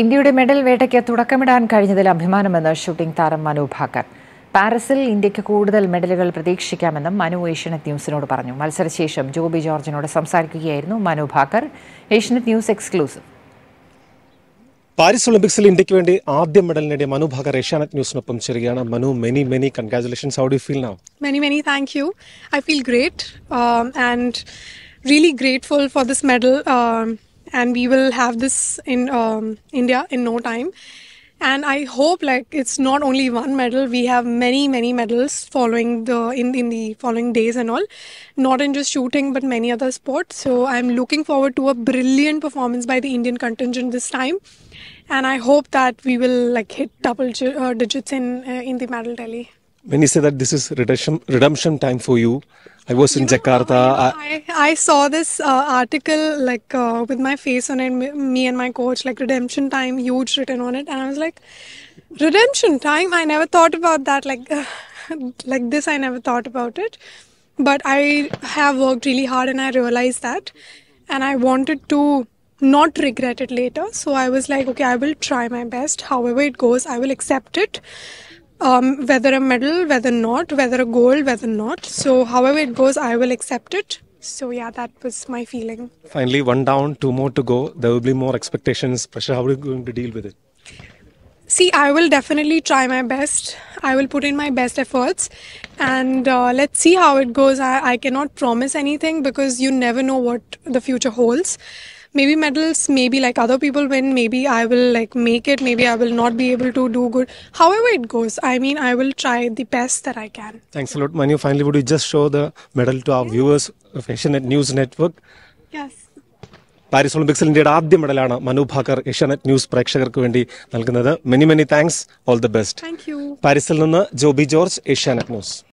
ഇന്ത്യയുടെ മെഡൽ വേട്ടയ്ക്ക് തുടക്കമിടാൻ കഴിഞ്ഞതിൽ അഭിമാനമെന്ന് ഷൂട്ടിംഗ് താരം മനു ഭാക്കർ പാരീസിൽ ഇന്ത്യക്ക് കൂടുതൽ മെഡലുകൾ പ്രതീക്ഷിക്കാമെന്നും മനു ഏഷ്യനെറ്റ് ന്യൂസിനോട് പറഞ്ഞു മത്സരശേഷം ജോബി ജോർജിനോട് സംസാരിക്കുകയായിരുന്നു Manu Bhaker Asianet news exclusive Paris ഒളിമ്പിക്സിൽ ഇന്ത്യക്ക് വേണ്ടി ആദ്യ മെഡൽ നേടിയ മനു ഭാഗർ ഏഷ്യാനെറ്റ് ന്യൂസിനൊപ്പം ചേരുകയാണ് Manu many many congratulations how do feel now many many thank you I feel great and really grateful for this medal and we will have this in um, India in no time. And I hope like it's not only one medal. We have many many medals following the in in the following days and all, not in just shooting but many other sports. So I'm looking forward to a brilliant performance by the Indian contingent this time, and I hope that we will like hit double uh, digits in uh, in the medal tally when you say that this is redemption, redemption time for you, I was you in know, Jakarta. I, I, saw this uh, article like uh, with my face on it, me and my coach, like redemption time, huge written on it, and I was like, redemption time. I never thought about that. Like, uh, like this, I never thought about it. But I have worked really hard, and I realized that, and I wanted to not regret it later. So I was like, okay, I will try my best. However it goes, I will accept it um, whether a medal, whether not, whether a gold, whether not. So, however it goes, I will accept it. So, yeah, that was my feeling. Finally, one down, two more to go. There will be more expectations, pressure. How are you going to deal with it? See, I will definitely try my best. I will put in my best efforts and uh, let's see how it goes. I, I cannot promise anything because you never know what the future holds. maybe medals, maybe like other people win, maybe I will like make it, maybe I will not be able to do good. However it goes, I mean, I will try the best that I can. Thanks a lot, Manu. Finally, would you just show the medal to our viewers of Asian News Network? Yes. Paris ഒളിമ്പിക്സിൽ ഇന്ത്യയുടെ ആദ്യ മെഡലാണ് Manu Bhaker Asianet news പ്രേക്ഷകർക്ക് വേണ്ടി നൽകുന്നത് many many thanks all the best പാരീസിൽ നിന്ന് Joby George Asianet news